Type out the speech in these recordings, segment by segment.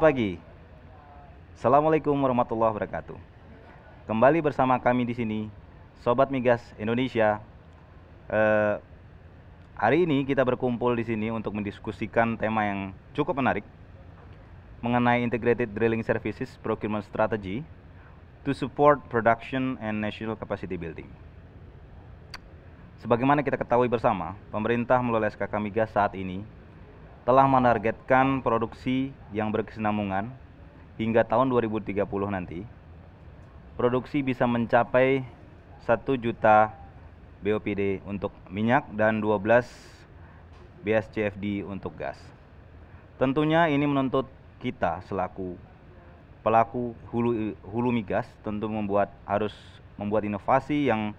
Selamat pagi. Assalamualaikum warahmatullahi wabarakatuh. Kembali bersama kami di sini, Sobat Migas Indonesia. Eh, hari ini kita berkumpul di sini untuk mendiskusikan tema yang cukup menarik mengenai Integrated Drilling Services Procurement Strategy to support production and national capacity building. Sebagaimana kita ketahui bersama, pemerintah melalui SKK Migas saat ini telah menargetkan produksi yang berkesinambungan hingga tahun 2030 nanti produksi bisa mencapai 1 juta BOPD untuk minyak dan 12 BSCFD untuk gas. Tentunya ini menuntut kita selaku pelaku hulu hulu migas tentu membuat harus membuat inovasi yang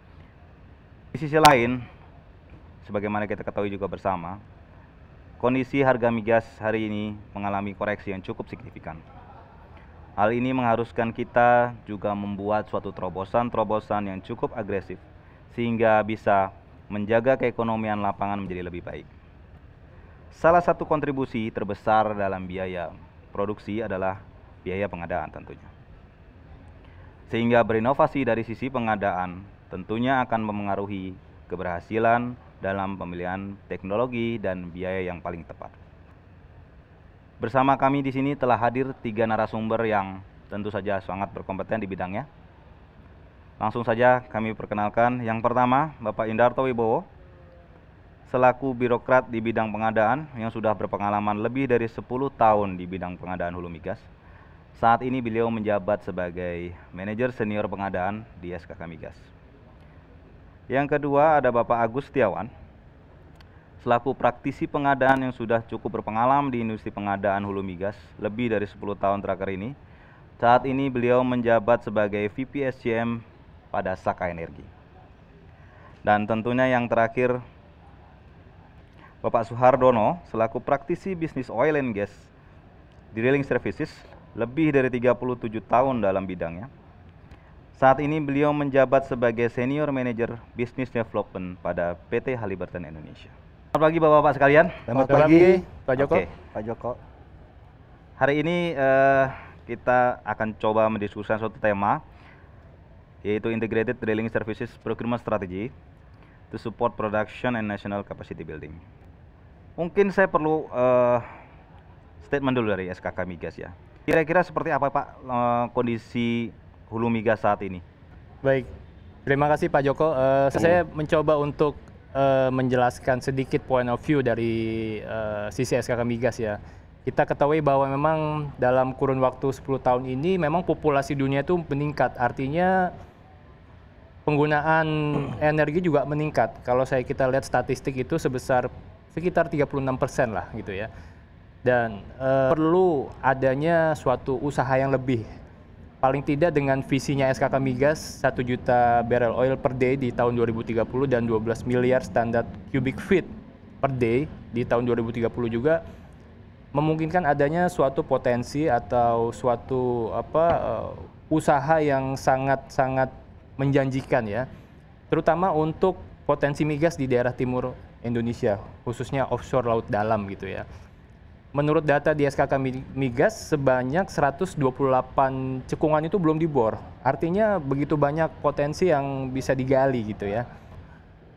di sisi lain sebagaimana kita ketahui juga bersama kondisi harga migas hari ini mengalami koreksi yang cukup signifikan. Hal ini mengharuskan kita juga membuat suatu terobosan-terobosan yang cukup agresif, sehingga bisa menjaga keekonomian lapangan menjadi lebih baik. Salah satu kontribusi terbesar dalam biaya produksi adalah biaya pengadaan tentunya. Sehingga berinovasi dari sisi pengadaan tentunya akan memengaruhi keberhasilan dalam pemilihan teknologi dan biaya yang paling tepat. Bersama kami di sini telah hadir tiga narasumber yang tentu saja sangat berkompeten di bidangnya. Langsung saja kami perkenalkan yang pertama Bapak Indarto Wibowo selaku birokrat di bidang pengadaan yang sudah berpengalaman lebih dari 10 tahun di bidang pengadaan hulu migas. Saat ini beliau menjabat sebagai manajer senior pengadaan di SKK Migas. Yang kedua ada Bapak Agus Tiawan, selaku praktisi pengadaan yang sudah cukup berpengalaman di industri pengadaan hulu migas lebih dari 10 tahun terakhir ini. Saat ini beliau menjabat sebagai VP SCM pada Saka Energi. Dan tentunya yang terakhir Bapak Suhardono selaku praktisi bisnis oil and gas drilling services lebih dari 37 tahun dalam bidangnya saat ini beliau menjabat sebagai Senior Manager Business Development pada PT Haliburton Indonesia. Selamat pagi Bapak-Bapak sekalian. Selamat, Selamat pagi. Pak Joko. Okay. Pak Joko. Hari ini uh, kita akan coba mendiskusikan suatu tema yaitu Integrated Drilling Services Procurement Strategy to support production and national capacity building. Mungkin saya perlu uh, statement dulu dari SKK Migas ya. Kira-kira seperti apa Pak uh, kondisi hulu migas saat ini. Baik, terima kasih Pak Joko. Uh, saya mencoba untuk uh, menjelaskan sedikit point of view dari uh, sisi SKK migas ya. Kita ketahui bahwa memang dalam kurun waktu 10 tahun ini memang populasi dunia itu meningkat. Artinya penggunaan energi juga meningkat. Kalau saya kita lihat statistik itu sebesar sekitar 36% lah gitu ya. Dan uh, perlu adanya suatu usaha yang lebih paling tidak dengan visinya SKK Migas 1 juta barrel oil per day di tahun 2030 dan 12 miliar standar cubic feet per day di tahun 2030 juga memungkinkan adanya suatu potensi atau suatu apa uh, usaha yang sangat-sangat menjanjikan ya terutama untuk potensi migas di daerah timur Indonesia khususnya offshore laut dalam gitu ya menurut data di SKK Migas sebanyak 128 cekungan itu belum dibor. Artinya begitu banyak potensi yang bisa digali gitu ya.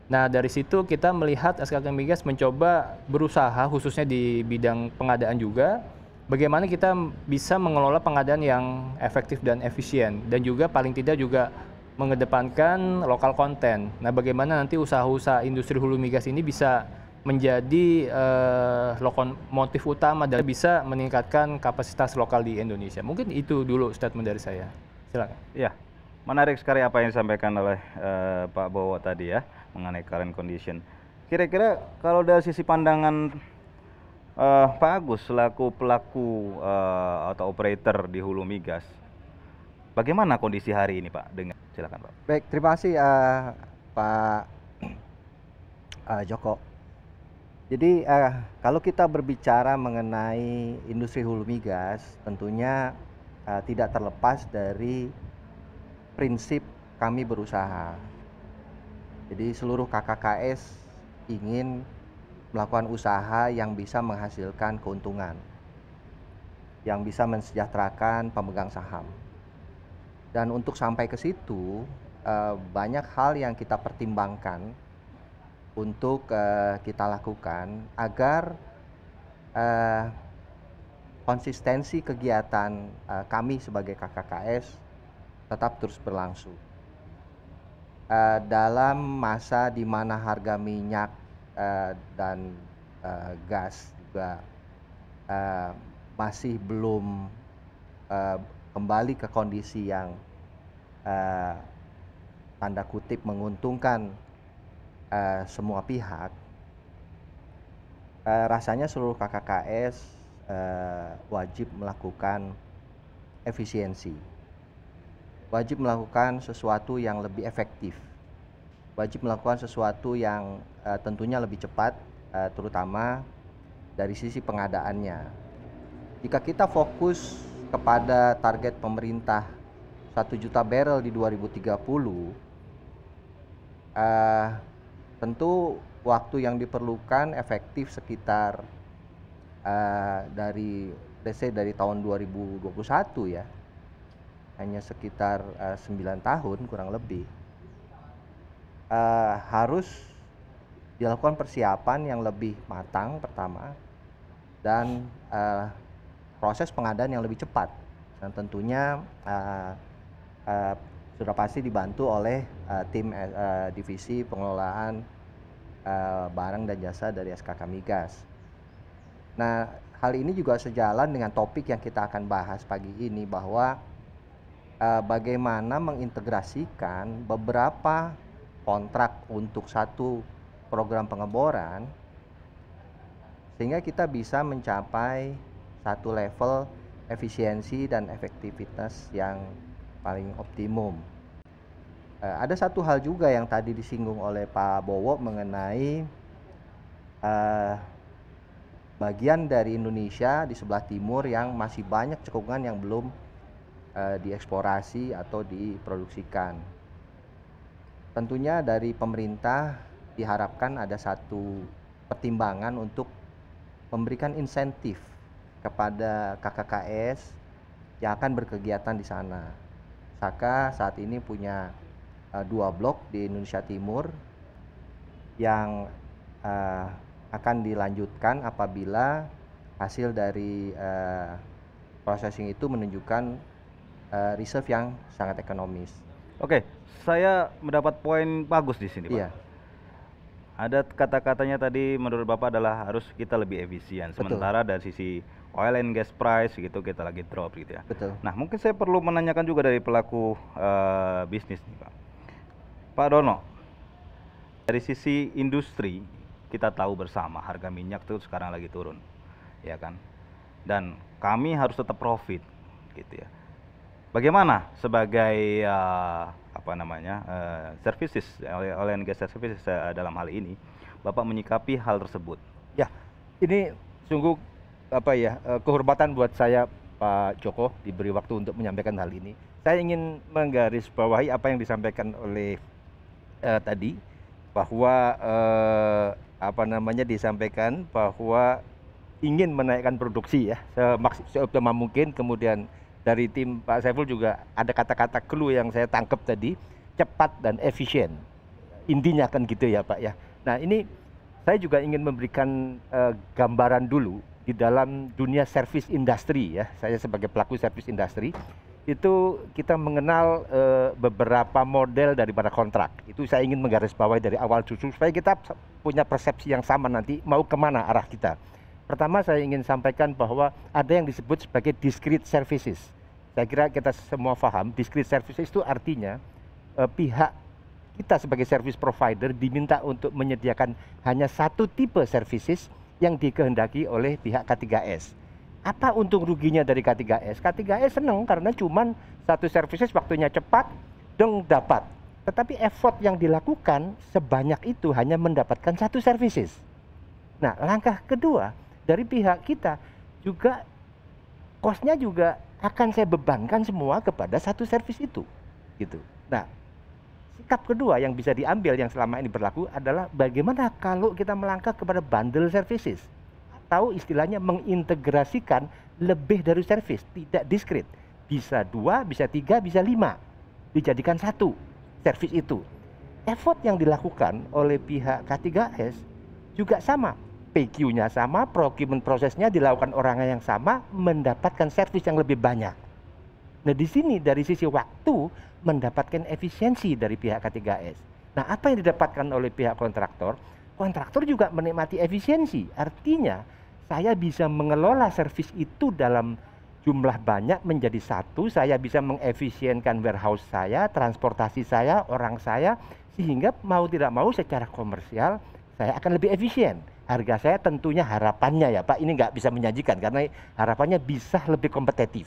Nah, dari situ kita melihat SKK Migas mencoba berusaha khususnya di bidang pengadaan juga bagaimana kita bisa mengelola pengadaan yang efektif dan efisien dan juga paling tidak juga mengedepankan lokal konten. Nah, bagaimana nanti usaha-usaha industri hulu migas ini bisa menjadi uh, eh, lokomotif utama dan bisa meningkatkan kapasitas lokal di Indonesia. Mungkin itu dulu statement dari saya. Silakan. Ya, menarik sekali apa yang disampaikan oleh uh, Pak Bowo tadi ya mengenai current condition. Kira-kira kalau dari sisi pandangan uh, Pak Agus selaku pelaku uh, atau operator di Hulu Migas, bagaimana kondisi hari ini Pak? Dengan silakan Pak. Baik, terima kasih uh, Pak uh, Joko. Jadi uh, kalau kita berbicara mengenai industri hulu migas, tentunya uh, tidak terlepas dari prinsip kami berusaha. Jadi seluruh KKKS ingin melakukan usaha yang bisa menghasilkan keuntungan, yang bisa mensejahterakan pemegang saham. Dan untuk sampai ke situ, uh, banyak hal yang kita pertimbangkan untuk uh, kita lakukan agar uh, konsistensi kegiatan uh, kami sebagai KKKS tetap terus berlangsung. Uh, dalam masa di mana harga minyak uh, dan uh, gas juga uh, masih belum uh, kembali ke kondisi yang uh, tanda kutip menguntungkan Eh, semua pihak uh, rasanya seluruh KKKS uh, eh, wajib melakukan efisiensi wajib melakukan sesuatu yang lebih efektif wajib melakukan sesuatu yang uh, tentunya lebih cepat uh, terutama dari sisi pengadaannya jika kita fokus kepada target pemerintah 1 juta barrel di 2030 uh, tentu waktu yang diperlukan efektif sekitar uh, dari DC dari tahun 2021 ya hanya sekitar uh, eh, 9 tahun kurang lebih uh, harus dilakukan persiapan yang lebih matang pertama dan uh, proses pengadaan yang lebih cepat dan tentunya uh, uh, sudah pasti dibantu oleh uh, tim uh, divisi pengelolaan Eh, barang dan jasa dari SKK Migas. Nah, hal ini juga sejalan dengan topik yang kita akan bahas pagi ini bahwa uh, bagaimana mengintegrasikan beberapa kontrak untuk satu program pengeboran sehingga kita bisa mencapai satu level efisiensi dan efektivitas yang paling optimum uh, ada satu hal juga yang tadi disinggung oleh Pak Bowo mengenai uh, bagian dari Indonesia di sebelah timur yang masih banyak cekungan yang belum uh, dieksplorasi atau diproduksikan. Tentunya dari pemerintah diharapkan ada satu pertimbangan untuk memberikan insentif kepada KKKS yang akan berkegiatan di sana. Saka saat ini punya Eh, dua blok di Indonesia Timur yang uh, akan dilanjutkan apabila hasil dari uh, processing itu menunjukkan uh, reserve yang sangat ekonomis. Oke, saya mendapat poin bagus di sini, Pak. Iya. Ada kata-katanya tadi menurut Bapak adalah harus kita lebih efisien. Betul. Sementara dari sisi oil and gas price gitu kita lagi drop gitu ya. Betul. Nah, mungkin saya perlu menanyakan juga dari pelaku uh, bisnis nih, Pak Pak Dono, dari sisi industri kita tahu bersama harga minyak itu sekarang lagi turun, ya kan? Dan kami harus tetap profit, gitu ya. Bagaimana sebagai uh, apa namanya uh, services oleh gas services uh, dalam hal ini, Bapak menyikapi hal tersebut? Ya, ini sungguh apa ya kehormatan buat saya Pak Joko diberi waktu untuk menyampaikan hal ini. Saya ingin menggarisbawahi apa yang disampaikan oleh uh, tadi bahwa uh, apa namanya disampaikan bahwa ingin menaikkan produksi ya seoptimal mungkin kemudian dari tim Pak Saiful juga ada kata-kata clue yang saya tangkap tadi cepat dan efisien intinya kan gitu ya Pak ya nah ini saya juga ingin memberikan uh, gambaran dulu di dalam dunia service industri ya saya sebagai pelaku service industri itu kita mengenal e, beberapa model daripada kontrak. Itu saya ingin menggarisbawahi dari awal justru supaya kita punya persepsi yang sama nanti mau kemana arah kita. Pertama saya ingin sampaikan bahwa ada yang disebut sebagai discrete services. Saya kira kita semua paham discrete services itu artinya e, pihak kita sebagai service provider diminta untuk menyediakan hanya satu tipe services yang dikehendaki oleh pihak K3S apa untung ruginya dari K3S? K3S seneng karena cuman satu services waktunya cepat, deng dapat. Tetapi effort yang dilakukan sebanyak itu hanya mendapatkan satu services. Nah, langkah kedua dari pihak kita juga kosnya juga akan saya bebankan semua kepada satu service itu. Gitu. Nah, sikap kedua yang bisa diambil yang selama ini berlaku adalah bagaimana kalau kita melangkah kepada bundle services atau istilahnya mengintegrasikan lebih dari servis tidak diskrit. Bisa dua, bisa tiga, bisa lima. Dijadikan satu servis itu. Effort yang dilakukan oleh pihak K3S juga sama. PQ-nya sama, procurement prosesnya dilakukan orang yang sama, mendapatkan servis yang lebih banyak. Nah di sini dari sisi waktu mendapatkan efisiensi dari pihak K3S. Nah apa yang didapatkan oleh pihak kontraktor? kontraktor juga menikmati efisiensi. Artinya saya bisa mengelola servis itu dalam jumlah banyak menjadi satu, saya bisa mengefisienkan warehouse saya, transportasi saya, orang saya, sehingga mau tidak mau secara komersial saya akan lebih efisien. Harga saya tentunya harapannya ya Pak, ini nggak bisa menyajikan karena harapannya bisa lebih kompetitif.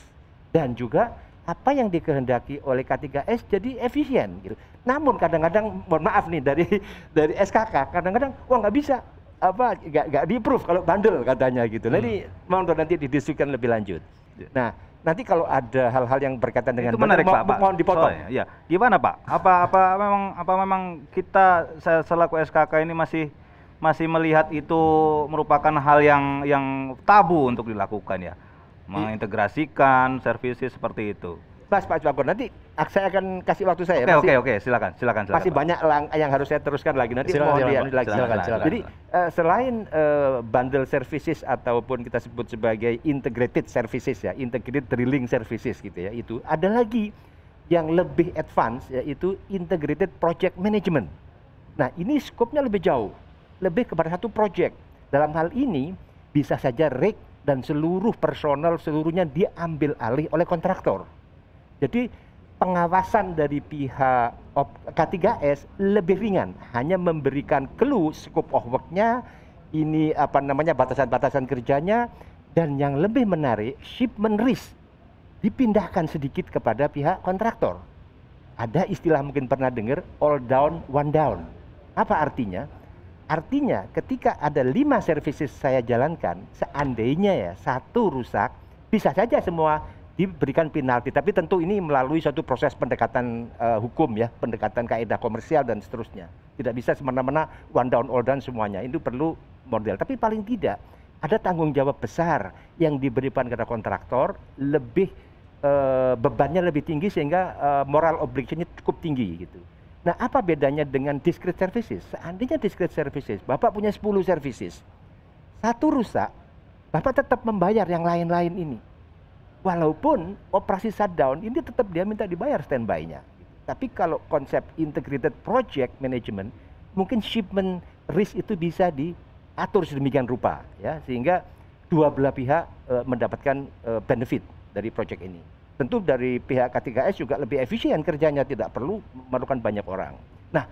Dan juga apa yang dikehendaki oleh K3S jadi efisien gitu. Namun kadang-kadang mohon maaf nih dari dari SKK kadang-kadang wah nggak bisa apa nggak nggak di proof kalau bandel katanya gitu. Jadi nah, hmm. mohon nanti didiskusikan lebih lanjut. Ya. Nah nanti kalau ada hal-hal yang berkaitan dengan itu menarik bandel, pak, mo- mohon dipotong. Soalnya, ya gimana pak? Apa apa memang apa memang kita selaku SKK ini masih masih melihat itu merupakan hal yang yang tabu untuk dilakukan ya? mengintegrasikan servis seperti itu. Mas Pak Jabor, nanti saya akan kasih waktu saya. Oke oke oke, silakan silakan. silakan masih banyak yang harus saya teruskan lagi nanti silakan, mohon silakan, lagi. Silakan, silakan, silakan. Jadi uh, selain uh, bundle services ataupun kita sebut sebagai integrated services ya, integrated drilling services gitu ya, itu ada lagi yang lebih advance yaitu integrated project management. Nah ini skopnya lebih jauh, lebih kepada satu project. Dalam hal ini bisa saja rig dan seluruh personal seluruhnya diambil alih oleh kontraktor. Jadi pengawasan dari pihak K3S lebih ringan, hanya memberikan clue scope of work ini apa namanya batasan-batasan kerjanya dan yang lebih menarik shipment risk dipindahkan sedikit kepada pihak kontraktor. Ada istilah mungkin pernah dengar all down one down. Apa artinya? Artinya ketika ada lima services saya jalankan, seandainya ya satu rusak, bisa saja semua diberikan penalti. Tapi tentu ini melalui suatu proses pendekatan uh, hukum ya, pendekatan kaedah komersial dan seterusnya. Tidak bisa semena-mena one down all down semuanya. Itu perlu model. Tapi paling tidak ada tanggung jawab besar yang diberikan kepada kontraktor lebih uh, bebannya lebih tinggi sehingga uh, moral obligationnya cukup tinggi gitu. Nah, apa bedanya dengan discrete services? Seandainya discrete services, Bapak punya 10 services. Satu rusak, Bapak tetap membayar yang lain-lain ini. Walaupun operasi shutdown ini tetap dia minta dibayar standby-nya. Tapi kalau konsep integrated project management, mungkin shipment risk itu bisa diatur sedemikian rupa ya sehingga dua belah pihak e, mendapatkan e, benefit dari project ini tentu dari pihak K3S juga lebih efisien kerjanya tidak perlu memerlukan banyak orang. Nah,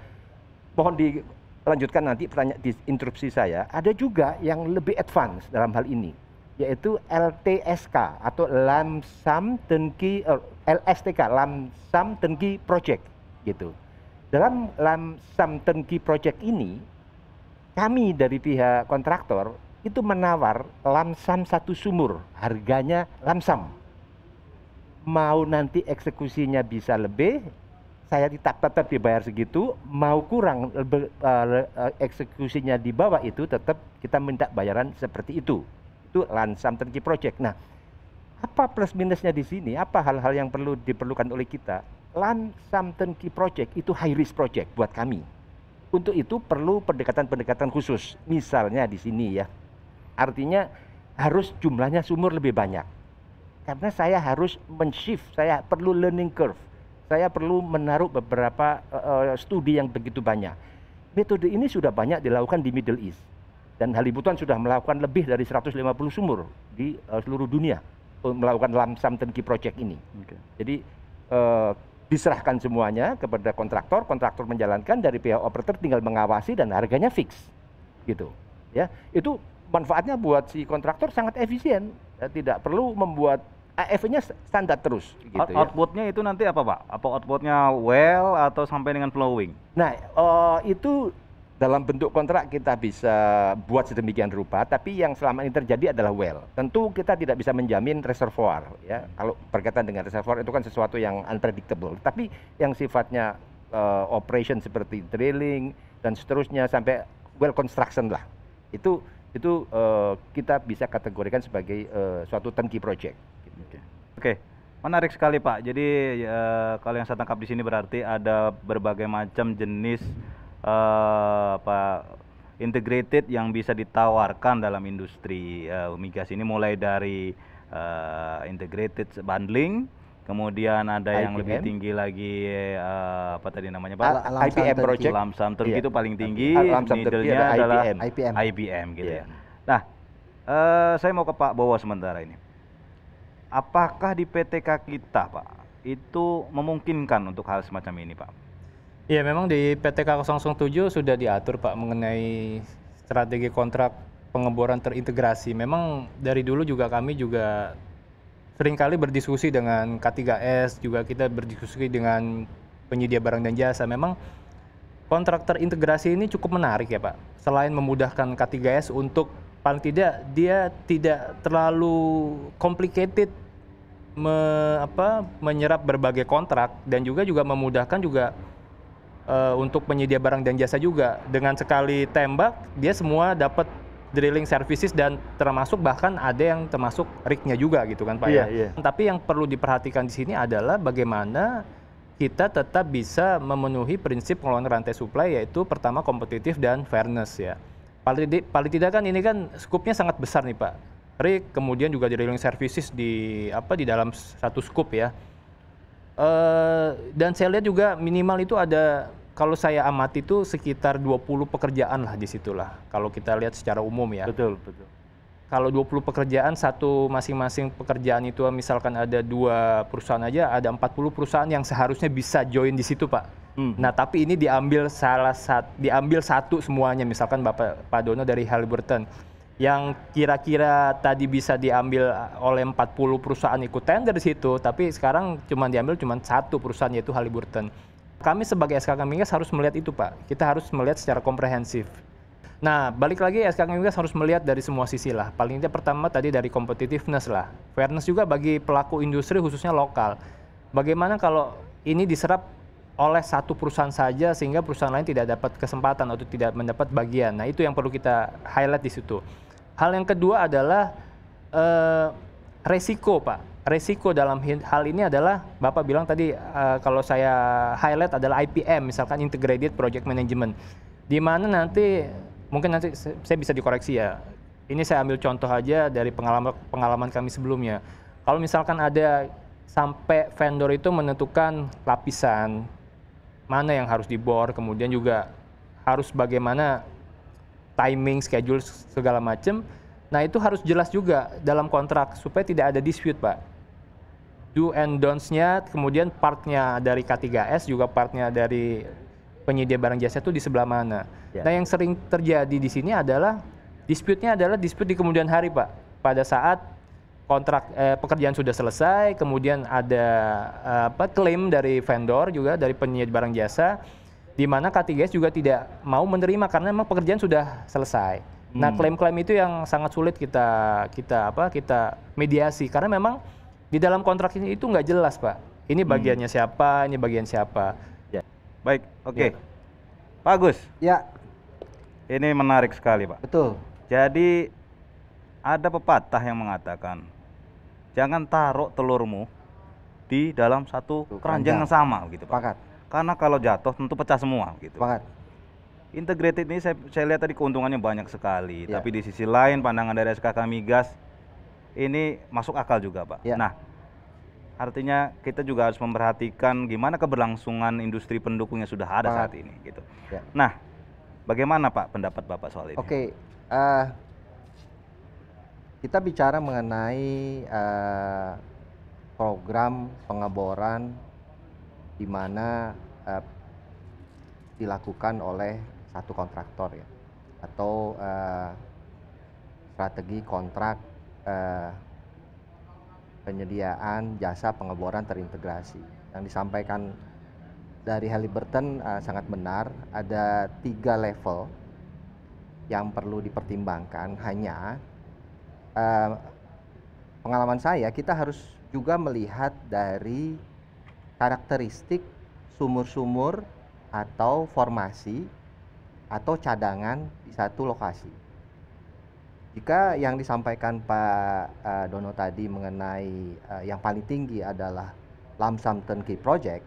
mohon dilanjutkan nanti pertanyaan di interupsi saya. Ada juga yang lebih advance dalam hal ini, yaitu LTSK atau Lamsam Tenki er, LSTK Lamsam Tenki Project gitu. Dalam Lamsam Tenki Project ini kami dari pihak kontraktor itu menawar lamsam satu sumur, harganya lamsam mau nanti eksekusinya bisa lebih saya tetap tetap dibayar segitu mau kurang eh, eh, lebih, eh, uh, eksekusinya di bawah itu tetap kita minta bayaran seperti itu itu lansam turnkey project nah apa plus minusnya di sini apa hal-hal yang perlu diperlukan oleh kita lansam turnkey project itu high risk project buat kami untuk itu perlu pendekatan-pendekatan khusus misalnya di sini ya artinya harus jumlahnya sumur lebih banyak karena saya harus men-shift, saya perlu learning curve, saya perlu menaruh beberapa uh, studi yang begitu banyak. Metode ini sudah banyak dilakukan di Middle East dan Halibutan sudah melakukan lebih dari 150 sumur di uh, seluruh dunia melakukan lamsam tenki project ini. Okay. Jadi uh, diserahkan semuanya kepada kontraktor, kontraktor menjalankan dari pihak operator tinggal mengawasi dan harganya fix. Gitu. Ya, itu manfaatnya buat si kontraktor sangat efisien. Ya, tidak perlu membuat af nya standar terus. Gitu Out ya. outputnya ya. itu nanti apa pak? Apa outputnya well atau sampai dengan flowing? Nah uh, itu dalam bentuk kontrak kita bisa buat sedemikian rupa, tapi yang selama ini terjadi adalah well. Tentu kita tidak bisa menjamin reservoir, ya. Kalau berkaitan dengan reservoir itu kan sesuatu yang unpredictable. Tapi yang sifatnya uh, operation seperti drilling dan seterusnya sampai well construction lah, itu itu uh, kita bisa kategorikan sebagai uh, suatu turnkey project. Oke. Okay. Okay. Menarik sekali Pak. Jadi e, kalau yang saya tangkap di sini berarti ada berbagai macam jenis e, apa integrated yang bisa ditawarkan dalam industri e, eh, migas ini mulai dari e, integrated bundling, kemudian ada IPM. yang lebih tinggi lagi uh, apa tadi namanya pak Al IPM project lamsam itu iya. itu paling tinggi middlenya adalah IPM IPM, IPM gitu yeah. ya nah uh, saya mau ke Pak Bowo sementara ini Apakah di PTK kita, Pak, itu memungkinkan untuk hal semacam ini, Pak? Iya, memang di PTK 007 sudah diatur, Pak, mengenai strategi kontrak pengeboran terintegrasi. Memang dari dulu juga kami juga seringkali berdiskusi dengan K3S, juga kita berdiskusi dengan penyedia barang dan jasa. Memang kontrak terintegrasi ini cukup menarik ya Pak. Selain memudahkan K3S untuk paling tidak dia tidak terlalu complicated me, apa, menyerap berbagai kontrak dan juga juga memudahkan juga uh, untuk penyedia barang dan jasa juga. Dengan sekali tembak, dia semua dapat drilling services dan termasuk bahkan ada yang termasuk rignya juga gitu kan Pak yeah, ya. Yeah. Iya. Tapi yang perlu diperhatikan di sini adalah bagaimana kita tetap bisa memenuhi prinsip pengelolaan rantai supply yaitu pertama kompetitif dan fairness ya. paling tidak kan ini kan skupnya sangat besar nih Pak Rik, kemudian juga di Drilling Services di apa di dalam satu scoop ya. Uh, dan saya lihat juga minimal itu ada kalau saya amati itu sekitar 20 pekerjaan lah di situlah. Kalau kita lihat secara umum ya. Betul, betul. Kalau 20 pekerjaan, satu masing-masing pekerjaan itu misalkan ada dua perusahaan aja, ada 40 perusahaan yang seharusnya bisa join di situ, Pak. Hmm. Nah, tapi ini diambil salah satu diambil satu semuanya, misalkan Bapak Pak Dono dari Halliburton yang kira-kira tadi bisa diambil eh, oleh 40 perusahaan ikut tender di situ, tapi sekarang cuma diambil cuma satu perusahaan yaitu Haliburton. Kami sebagai SKK Migas harus melihat itu Pak, kita harus melihat secara komprehensif. Nah, balik lagi SKK Migas harus melihat dari semua sisi lah. Paling tidak pertama tadi dari competitiveness lah. Fairness juga bagi pelaku industri khususnya lokal. Bagaimana kalau ini diserap oleh satu perusahaan saja sehingga perusahaan lain tidak dapat kesempatan atau tidak mendapat bagian. Nah, itu yang perlu kita highlight di situ. Hal yang kedua adalah eh, resiko, Pak. Resiko dalam hal ini adalah Bapak bilang tadi eh, kalau saya highlight adalah IPM, misalkan Integrated Project Management, di mana nanti mungkin nanti saya bisa dikoreksi ya. Ini saya ambil contoh aja dari pengalaman pengalaman kami sebelumnya. Kalau misalkan ada sampai vendor itu menentukan lapisan mana yang harus dibor, kemudian juga harus bagaimana timing, schedule segala macam. Nah itu harus jelas juga dalam kontrak supaya tidak ada dispute pak. Do and don'ts-nya, kemudian partnya dari K3S juga partnya dari penyedia barang jasa itu di sebelah mana. Yeah. Nah yang sering terjadi di sini adalah dispute-nya adalah dispute di kemudian hari pak. Pada saat kontrak eh, pekerjaan sudah selesai, kemudian ada eh, klaim dari vendor juga dari penyedia barang jasa di mana KTGS juga tidak mau menerima karena memang pekerjaan sudah selesai. Nah, hmm. Nah, klaim-klaim itu yang sangat sulit kita kita apa kita mediasi karena memang di dalam kontrak ini itu nggak jelas, Pak. Ini hmm. bagiannya hmm. siapa, ini bagian siapa. Ya. Baik, oke. Okay. Ya. Pak Agus. Ya. Ini menarik sekali, Pak. Betul. Jadi ada pepatah yang mengatakan jangan taruh telurmu di dalam satu keranjang yang sama gitu, Pak. Pakat karena kalau jatuh tentu pecah semua gitu. Banget. Integrated ini saya, saya lihat tadi keuntungannya banyak sekali, yeah. tapi di sisi lain pandangan dari SKK Migas ini masuk akal juga, Pak. Yeah. Nah, artinya kita juga harus memperhatikan gimana keberlangsungan industri pendukungnya sudah ada saat ini gitu. Yeah. Nah, bagaimana Pak pendapat Bapak soal ini? Oke, okay. uh, eh, kita bicara mengenai uh, program pengeboran di mana uh, dilakukan oleh satu kontraktor ya atau uh, strategi kontrak uh, penyediaan jasa pengeboran terintegrasi yang disampaikan dari Halliburton uh, sangat benar ada tiga level yang perlu dipertimbangkan hanya uh, pengalaman saya kita harus juga melihat dari karakteristik sumur-sumur atau formasi atau cadangan di satu lokasi. Jika yang disampaikan Pak eh, Dono tadi mengenai eh, yang paling tinggi adalah Lamsam Turnkey Project,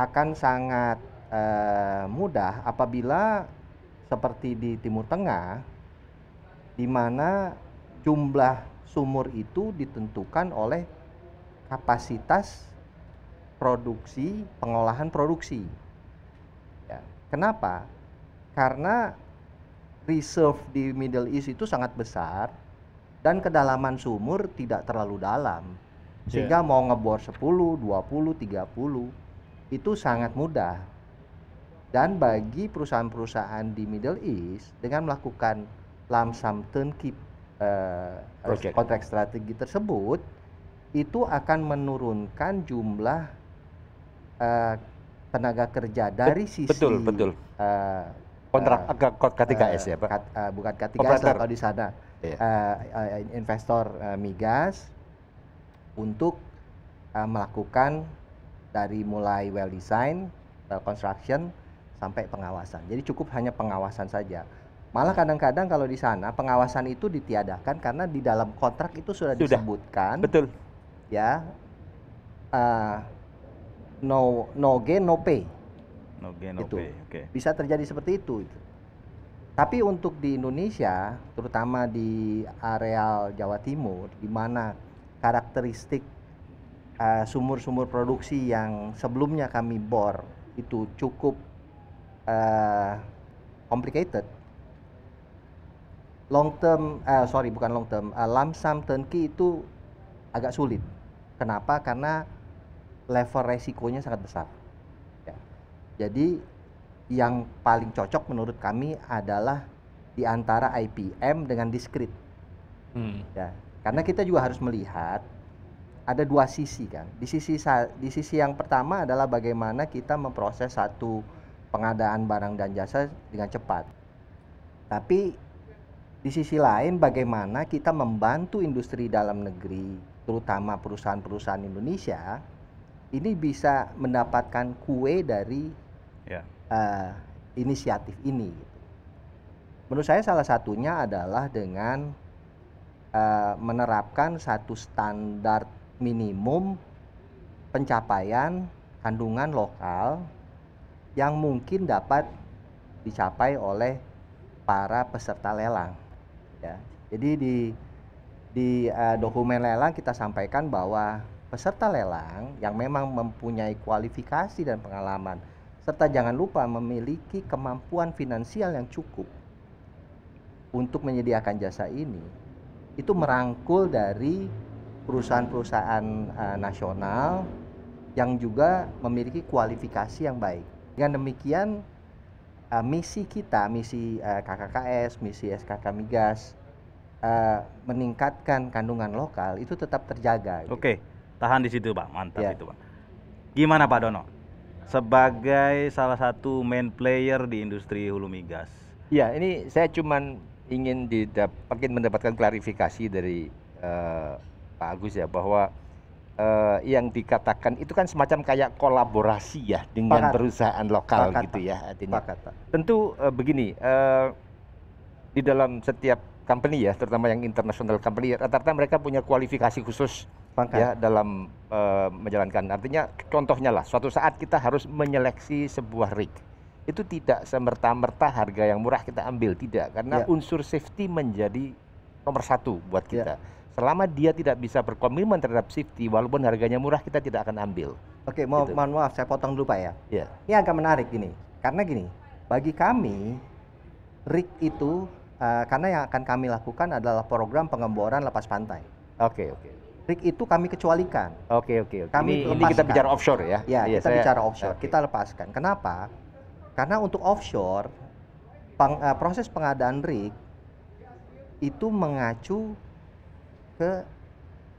akan sangat eh, mudah apabila seperti di Timur Tengah, di mana jumlah sumur itu ditentukan oleh kapasitas produksi, pengolahan produksi. Ya. Kenapa? Karena reserve di Middle East itu sangat besar dan kedalaman sumur tidak terlalu dalam. Ya. Sehingga yeah. mau ngebor 10, 20, 30 itu sangat mudah. Dan bagi perusahaan-perusahaan di Middle East dengan melakukan lump sum turnkey uh, kontrak strategi tersebut, itu akan menurunkan jumlah uh, tenaga kerja dari sisi betul betul uh, kontrak uh, eh, K3S ya pak kat, uh, bukan K3S kalau di sana yeah. Iya. uh, uh, investor uh, migas untuk uh, melakukan dari mulai well design, well construction sampai pengawasan. Jadi cukup hanya pengawasan saja. Malah hmm. kadang-kadang kalau di sana pengawasan itu ditiadakan karena di dalam kontrak itu sudah, sudah. disebutkan betul ya uh, no no gain no pay no gain no itu. pay okay. bisa terjadi seperti itu gitu. tapi untuk di Indonesia terutama di areal Jawa Timur di mana karakteristik eh, sumur-sumur uh, produksi yang sebelumnya kami bor itu cukup uh, complicated long term uh, sorry bukan long term uh, lamsam turnkey itu agak sulit Kenapa? Karena level resikonya sangat besar. Ya. Jadi yang paling cocok menurut kami adalah di antara IPM dengan diskrit. Hmm. Ya, karena kita juga harus melihat ada dua sisi kan. Di sisi di sisi yang pertama adalah bagaimana kita memproses satu pengadaan barang dan jasa dengan cepat. Tapi di sisi lain bagaimana kita membantu industri dalam negeri terutama perusahaan-perusahaan Indonesia ini bisa mendapatkan kue dari yeah. Ya. uh, inisiatif ini. Gitu. Menurut saya salah satunya adalah dengan uh, menerapkan satu standar minimum pencapaian kandungan lokal yang mungkin dapat dicapai oleh para peserta lelang. Ya. Jadi di di uh, dokumen lelang kita sampaikan bahwa peserta lelang yang memang mempunyai kualifikasi dan pengalaman serta jangan lupa memiliki kemampuan finansial yang cukup untuk menyediakan jasa ini itu merangkul dari perusahaan-perusahaan uh, nasional yang juga memiliki kualifikasi yang baik. Dengan demikian uh, misi kita, misi uh, KKKS, misi SKK Migas Eh, meningkatkan kandungan lokal itu tetap terjaga. Gitu. Oke, tahan di situ Pak, mantap ya. itu Pak. Gimana Pak Dono? Sebagai salah satu main player di industri hulu migas. Ya, ini saya cuman ingin didapatkan mendapatkan klarifikasi dari uh, Pak Agus ya bahwa uh, yang dikatakan itu kan semacam kayak kolaborasi ya dengan Pakat. perusahaan lokal Pakat. gitu ya Pakat, Pakat. Tentu uh, begini, uh, di dalam setiap company ya, terutama yang international company, rata-rata mereka punya kualifikasi khusus Maka. ya dalam uh, menjalankan. Artinya contohnya lah, suatu saat kita harus menyeleksi sebuah rig. Itu tidak semerta-merta harga yang murah kita ambil, tidak. Karena ya. unsur safety menjadi nomor satu buat ya. kita. Ya. Selama dia tidak bisa berkomitmen terhadap safety, walaupun harganya murah kita tidak akan ambil. Oke, mau gitu. mohon maaf saya potong dulu Pak ya. ya. Ini agak menarik gini, karena gini, bagi kami rig itu Eh, karena yang akan kami lakukan adalah program pengemboran lepas pantai. Oke, okay, oke. Okay. Rig itu kami kecualikan. Oke, oke, oke. Kami ini, ini kita bicara offshore ya. Ya, yeah, kita saya, bicara offshore. Okay. Kita lepaskan. Kenapa? Karena untuk offshore peng, uh, proses pengadaan rig itu mengacu ke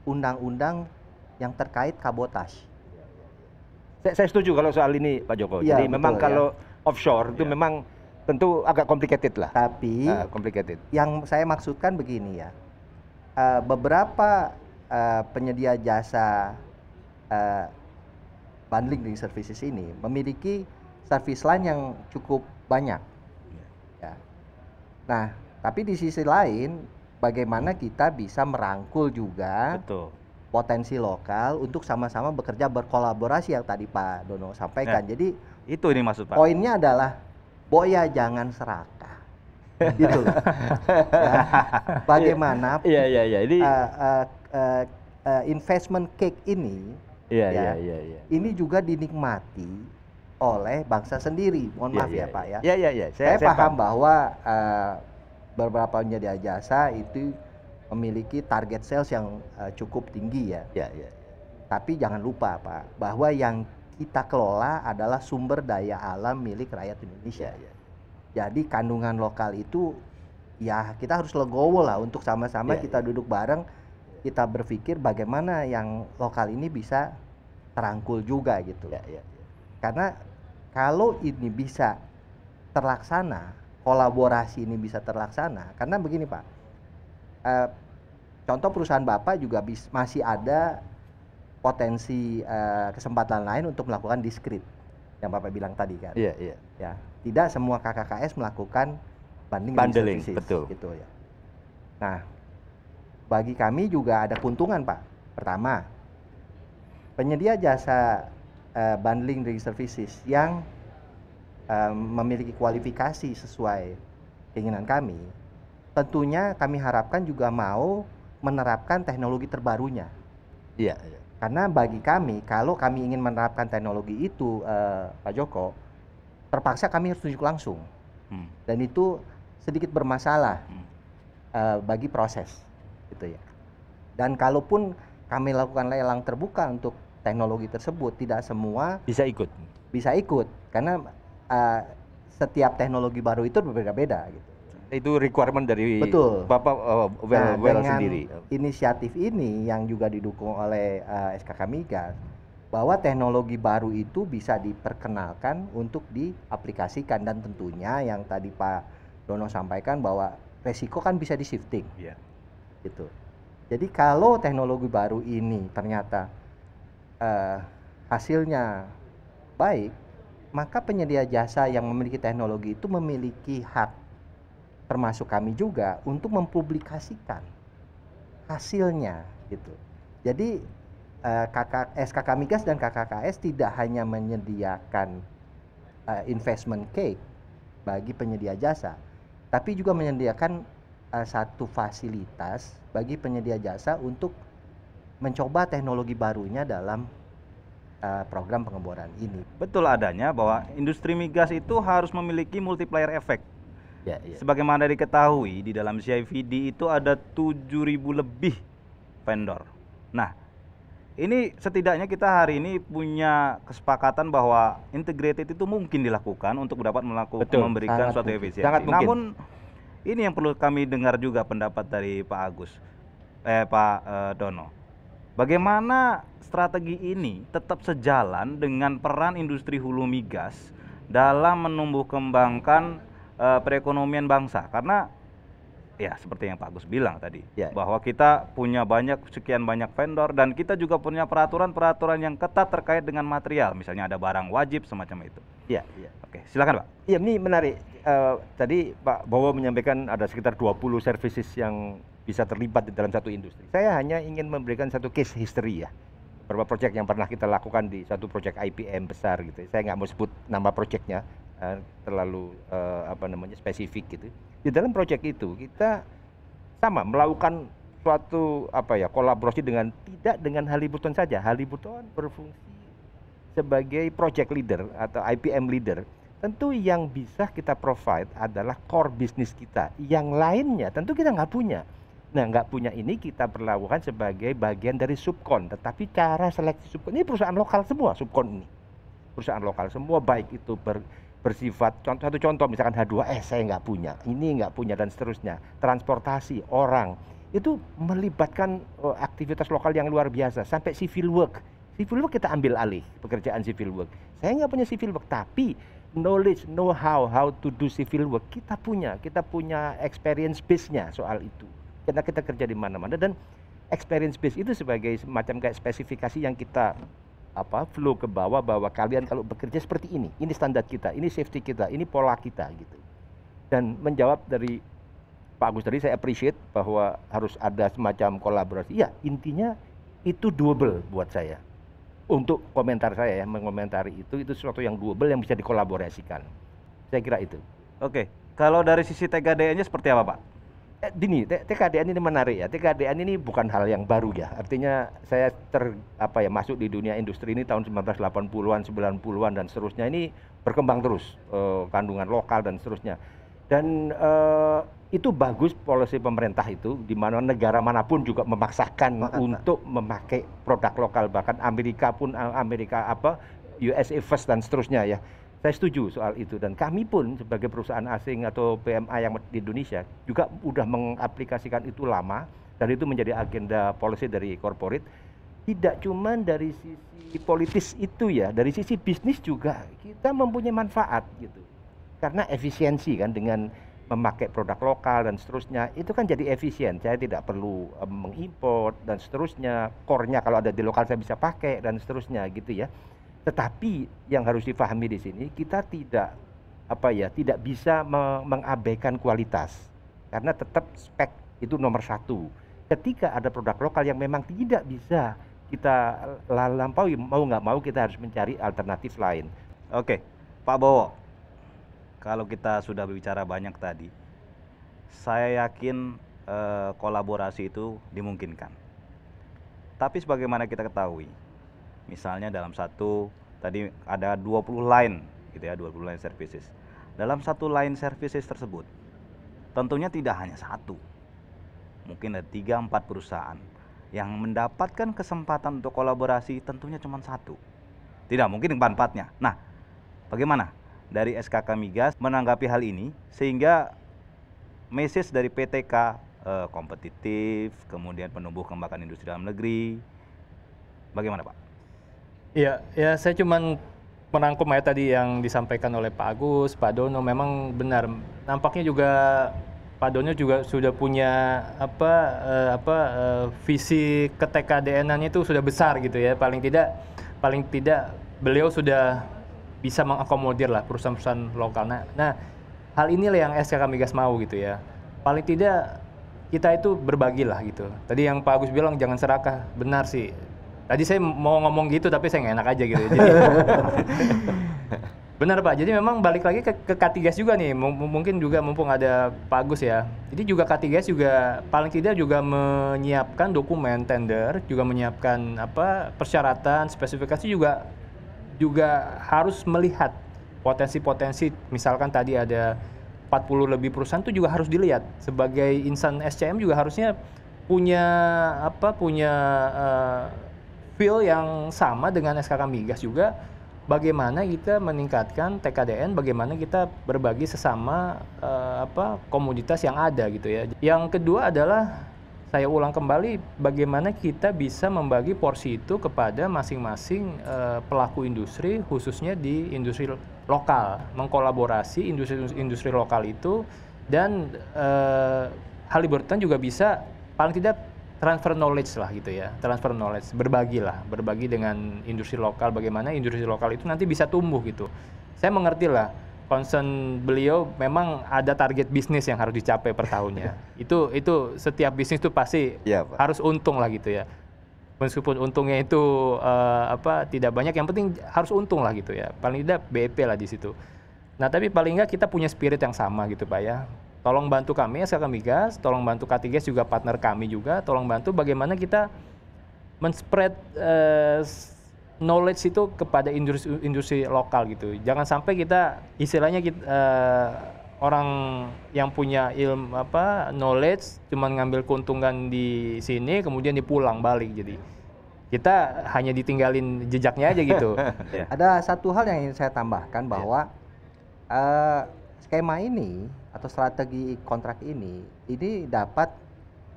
undang-undang yang terkait kabotas. Saya, saya setuju kalau soal ini Pak Joko. Ya, Jadi betul, memang iya. kalau ya. offshore itu ya. memang tentu agak complicated lah. Tapi uh, complicated. Yang saya maksudkan begini ya, uh, beberapa uh, penyedia jasa uh, bundling di services ini memiliki service lain yang cukup banyak. Ya. Nah, tapi di sisi lain, bagaimana kita bisa merangkul juga Betul potensi lokal untuk sama-sama bekerja berkolaborasi yang tadi Pak Dono sampaikan. Ya, Jadi itu ini maksud Pak. Poinnya adalah Boya jangan serakah. gitu loh. ya. Bagaimana Iya iya iya ini uh, uh, uh, uh, investment cake ini Iya ya, iya iya ya. Ini juga dinikmati oleh bangsa sendiri. Mohon ya, maaf ya, ya Pak ya. Iya. iya iya iya. Saya, saya, saya paham, paham bahwa uh, beberapa penyedia jasa itu memiliki target sales yang uh, cukup tinggi ya. Iya, iya iya. Tapi jangan lupa Pak bahwa yang kita kelola adalah sumber daya alam milik rakyat Indonesia. Ya, ya. Jadi kandungan lokal itu ya kita harus legowo lah untuk sama-sama ya, kita ya. duduk bareng kita berpikir bagaimana yang lokal ini bisa terangkul juga gitu. Ya, ya, Karena kalau ini bisa terlaksana, kolaborasi ini bisa terlaksana. Karena begini Pak, eh, contoh perusahaan Bapak juga bis, masih ada potensi uh, kesempatan lain untuk melakukan diskrit yang Bapak bilang tadi kan. Iya, iya. Ya, tidak semua KKKS melakukan banding bundling, services, betul. gitu ya. Nah, bagi kami juga ada keuntungan, Pak. Pertama, penyedia jasa uh, bundling dari services yang uh, memiliki kualifikasi sesuai keinginan kami, tentunya kami harapkan juga mau menerapkan teknologi terbarunya. Iya. Yeah, karena bagi kami, kalau kami ingin menerapkan teknologi itu, uh, Pak Joko, terpaksa kami harus tunjuk langsung. Hmm. Dan itu sedikit bermasalah hmm. uh, bagi proses, gitu ya. Dan kalaupun kami lakukan lelang terbuka untuk teknologi tersebut, tidak semua bisa ikut. Bisa ikut, karena uh, setiap teknologi baru itu berbeda-beda, gitu itu requirement dari Betul. Bapak uh, eh, well, nah, well sendiri. Inisiatif ini yang juga didukung oleh uh, eh, SKK Migas bahwa teknologi baru itu bisa diperkenalkan untuk diaplikasikan dan tentunya yang tadi Pak Dono sampaikan bahwa resiko kan bisa di shifting. Yeah. Gitu. Jadi kalau teknologi baru ini ternyata uh, hasilnya baik, maka penyedia jasa yang memiliki teknologi itu memiliki hak termasuk kami juga untuk mempublikasikan hasilnya gitu. Jadi eh, KKK SKK Migas dan KKKS tidak hanya menyediakan eh, investment cake bagi penyedia jasa, tapi juga menyediakan eh, satu fasilitas bagi penyedia jasa untuk mencoba teknologi barunya dalam program pengeboran ini. Betul adanya bahwa industri migas itu harus memiliki multiplier effect Ya, ya, Sebagaimana diketahui di dalam CIVD itu ada 7.000 lebih vendor. Nah, ini setidaknya kita hari ini punya kesepakatan bahwa integrated itu mungkin dilakukan untuk dapat melakukan Betul, memberikan suatu mungkin. efisiensi. Sangat mungkin. Namun ini yang perlu kami dengar juga pendapat dari Pak Agus, eh Pak eh, Dono. Bagaimana strategi ini tetap sejalan dengan peran industri hulu migas dalam menumbuh kembangkan uh, perekonomian bangsa karena ya seperti yang Pak Gus bilang tadi ya. bahwa kita punya banyak sekian banyak vendor dan kita juga punya peraturan-peraturan yang ketat terkait dengan material misalnya ada barang wajib semacam itu. Iya. Ya. Oke, silakan Pak. Iya, ini menarik. Uh, tadi Pak Bowo menyampaikan ada sekitar 20 services yang bisa terlibat di dalam satu industri. Saya hanya ingin memberikan satu case history ya. Beberapa proyek yang pernah kita lakukan di satu proyek IPM besar gitu. Saya nggak mau sebut nama proyeknya Eh, terlalu uh, apa namanya spesifik gitu. Di dalam proyek itu kita sama melakukan suatu apa ya kolaborasi dengan tidak dengan Haliburton saja. Haliburton berfungsi sebagai project leader atau IPM leader. Tentu yang bisa kita provide adalah core bisnis kita. Yang lainnya tentu kita nggak punya. Nah, nggak punya ini kita perlakukan sebagai bagian dari subkon. Tetapi cara seleksi subkon ini perusahaan lokal semua subkon ini. Perusahaan lokal semua baik itu ber, bersifat contoh, satu contoh misalkan H2S eh, saya nggak punya, ini nggak punya dan seterusnya. Transportasi orang itu melibatkan uh, aktivitas lokal yang luar biasa sampai civil work. Civil work kita ambil alih pekerjaan civil work. Saya nggak punya civil work tapi knowledge, know how how to do civil work kita punya. Kita punya experience base-nya soal itu. Karena kita kerja di mana-mana dan experience base itu sebagai semacam kayak spesifikasi yang kita apa flow ke bawah bahwa kalian kalau bekerja seperti ini, ini standar kita, ini safety kita, ini pola kita gitu. Dan menjawab dari Pak Agus tadi saya appreciate bahwa harus ada semacam kolaborasi. Ya, intinya itu doable buat saya. Untuk komentar saya ya, mengomentari itu itu sesuatu yang doable yang bisa dikolaborasikan. Saya kira itu. Oke, kalau dari sisi TKDN-nya seperti apa, Pak? Eh, ini TKDN ini menarik ya TKDN ini bukan hal yang baru ya artinya saya ter apa ya masuk di dunia industri ini tahun 1980-an 90-an dan seterusnya ini berkembang terus eh, kandungan lokal dan seterusnya dan eh, itu bagus polisi pemerintah itu di mana negara manapun juga memaksakan untuk memakai produk lokal bahkan Amerika pun Amerika apa USA first dan seterusnya ya saya setuju soal itu dan kami pun sebagai perusahaan asing atau PMA yang di Indonesia juga sudah mengaplikasikan itu lama dan itu menjadi agenda policy dari corporate tidak cuma dari sisi politis itu ya, dari sisi bisnis juga kita mempunyai manfaat gitu. Karena efisiensi kan dengan memakai produk lokal dan seterusnya itu kan jadi efisien. Saya tidak perlu um, eh, mengimpor dan seterusnya. kornya kalau ada di lokal saya bisa pakai dan seterusnya gitu ya. Tetapi yang harus difahami di sini kita tidak apa ya tidak bisa mengabaikan kualitas karena tetap spek itu nomor satu. Ketika ada produk lokal yang memang tidak bisa kita lampaui mau nggak mau kita harus mencari alternatif lain. Oke, Pak Bowo, kalau kita sudah berbicara banyak tadi, saya yakin eh, kolaborasi itu dimungkinkan. Tapi sebagaimana kita ketahui, Misalnya dalam satu tadi ada 20 line gitu ya, 20 line services. Dalam satu line services tersebut tentunya tidak hanya satu. Mungkin ada tiga empat perusahaan yang mendapatkan kesempatan untuk kolaborasi tentunya cuma satu. Tidak mungkin empat empatnya. Nah, bagaimana dari SKK Migas menanggapi hal ini sehingga message dari PTK eh, kompetitif, kemudian penumbuh kembangkan industri dalam negeri. Bagaimana, Pak? Iya, ya saya cuman merangkum ya tadi yang disampaikan oleh Pak Agus, Pak Dono memang benar. Nampaknya juga Pak Dono juga sudah punya apa eh, apa eh, visi ketkdn itu sudah besar gitu ya. Paling tidak paling tidak beliau sudah bisa mengakomodir lah perusahaan-perusahaan lokal. Nah, nah hal inilah yang SKK Migas mau gitu ya. Paling tidak kita itu berbagi lah gitu. Tadi yang Pak Agus bilang jangan serakah, benar sih. Tadi saya mau ngomong gitu tapi saya nggak enak aja gitu. Ya, jadi, Benar Pak, jadi memang balik lagi ke, ke k juga nih, M mungkin juga mumpung ada Pak Agus ya. Jadi juga k juga paling tidak juga menyiapkan dokumen tender, juga menyiapkan apa persyaratan, spesifikasi juga juga harus melihat potensi-potensi misalkan tadi ada 40 lebih perusahaan itu juga harus dilihat sebagai insan SCM juga harusnya punya apa punya uh, feel yang sama dengan SKK Migas juga bagaimana kita meningkatkan TKDN, bagaimana kita berbagi sesama uh, apa komoditas yang ada gitu ya. Yang kedua adalah saya ulang kembali bagaimana kita bisa membagi porsi itu kepada masing-masing uh, pelaku industri khususnya di industri lokal, mengkolaborasi industri-industri lokal itu dan uh, Halliburton juga bisa paling tidak transfer knowledge lah gitu ya, transfer knowledge, berbagi lah, berbagi dengan industri lokal, bagaimana industri lokal itu nanti bisa tumbuh gitu. Saya mengerti lah, concern beliau memang ada target bisnis yang harus dicapai per tahunnya. itu itu setiap bisnis itu pasti ya, harus untung lah gitu ya. Meskipun untungnya itu uh, apa tidak banyak, yang penting harus untung lah gitu ya. Paling tidak BEP lah di situ. Nah tapi paling nggak kita punya spirit yang sama gitu Pak ya. Tolong bantu kami SKK Migas, tolong bantu Katigas juga partner kami juga, tolong bantu bagaimana kita menspread uh, knowledge itu kepada industri industri lokal gitu. Jangan sampai kita istilahnya kita, uh, eh, orang yang punya ilmu apa knowledge cuman ngambil keuntungan di sini kemudian dipulang balik jadi kita hanya ditinggalin jejaknya aja gitu. Ada satu hal yang ingin saya tambahkan iya. bahwa uh, skema ini atau strategi kontrak ini ini dapat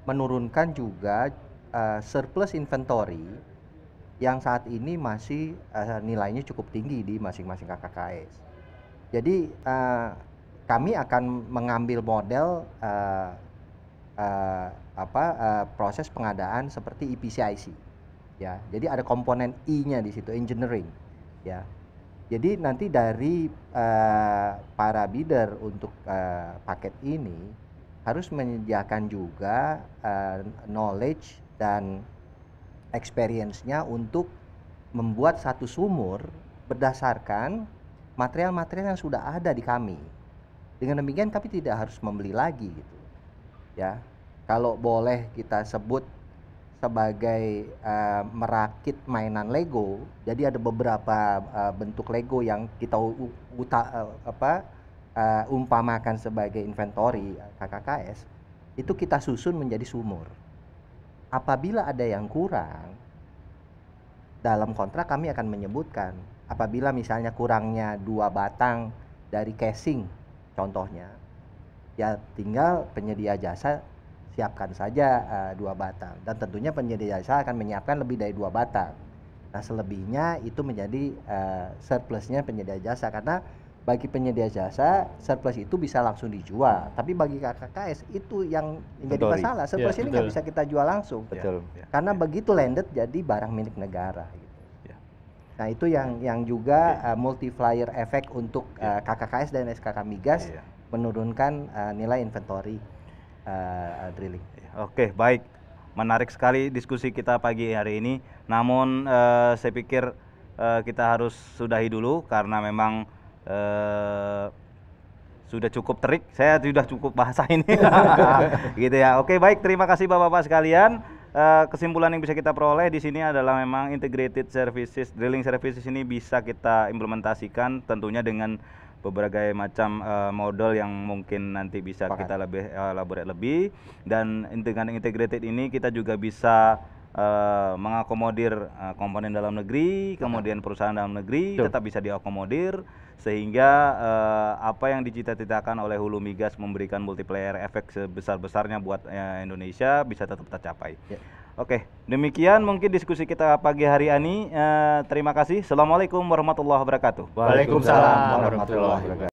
menurunkan juga uh, surplus inventory yang saat ini masih uh, nilainya cukup tinggi di masing-masing KKKS. Jadi uh, kami akan mengambil model uh, uh, apa uh, proses pengadaan seperti EPCIC ya. Jadi ada komponen I-nya di situ engineering ya jadi nanti dari uh, para bidder untuk uh, paket ini harus menyediakan juga uh, knowledge dan experience-nya untuk membuat satu sumur berdasarkan material-material yang sudah ada di kami. Dengan demikian kami tidak harus membeli lagi gitu. Ya. Kalau boleh kita sebut sebagai uh, merakit mainan Lego. Jadi ada beberapa uh, bentuk Lego yang kita uta, uh, apa uh, umpamakan sebagai inventory KKKS itu kita susun menjadi sumur. Apabila ada yang kurang dalam kontrak kami akan menyebutkan apabila misalnya kurangnya dua batang dari casing contohnya ya tinggal penyedia jasa siapkan saja uh, dua batang dan tentunya penyedia jasa akan menyiapkan lebih dari dua batang. Nah selebihnya itu menjadi uh, surplusnya penyedia jasa karena bagi penyedia jasa surplus itu bisa langsung dijual tapi bagi KKKS itu yang menjadi masalah iya, surplus ya, ini nggak bisa kita jual langsung iya, betul iya. karena ya. begitu landed jadi barang milik negara ya. nah itu yang yang juga ya. uh, multiplier efek untuk uh, KKKS dan SKK migas menurunkan uh, nilai inventory uh, drilling. Oke, baik. Menarik sekali diskusi kita pagi hari ini. Namun uh, saya pikir uh, kita harus sudahi dulu karena memang uh, sudah cukup terik. Saya sudah cukup bahasa ini. gitu ya. Oke, baik. Terima kasih Bapak-bapak sekalian. Uh, kesimpulan yang bisa kita peroleh di sini adalah memang integrated services, drilling services ini bisa kita implementasikan tentunya dengan berbagai macam uh, eh, model yang mungkin nanti bisa Pakat. kita lebih uh, lebih dan dengan integrated ini kita juga bisa Uh, mengakomodir uh, komponen dalam negeri, kemudian perusahaan dalam negeri Tuh. tetap bisa diakomodir sehingga uh, apa yang dicita-citakan oleh Hulu Migas memberikan multiplier efek sebesar-besarnya buat uh, Indonesia bisa tetap tercapai. Yeah. Oke, demikian mungkin diskusi kita pagi hari ini. Eh, terima kasih. Assalamualaikum warahmatullahi wabarakatuh. Waalaikumsalam warahmatullahi wabarakatuh.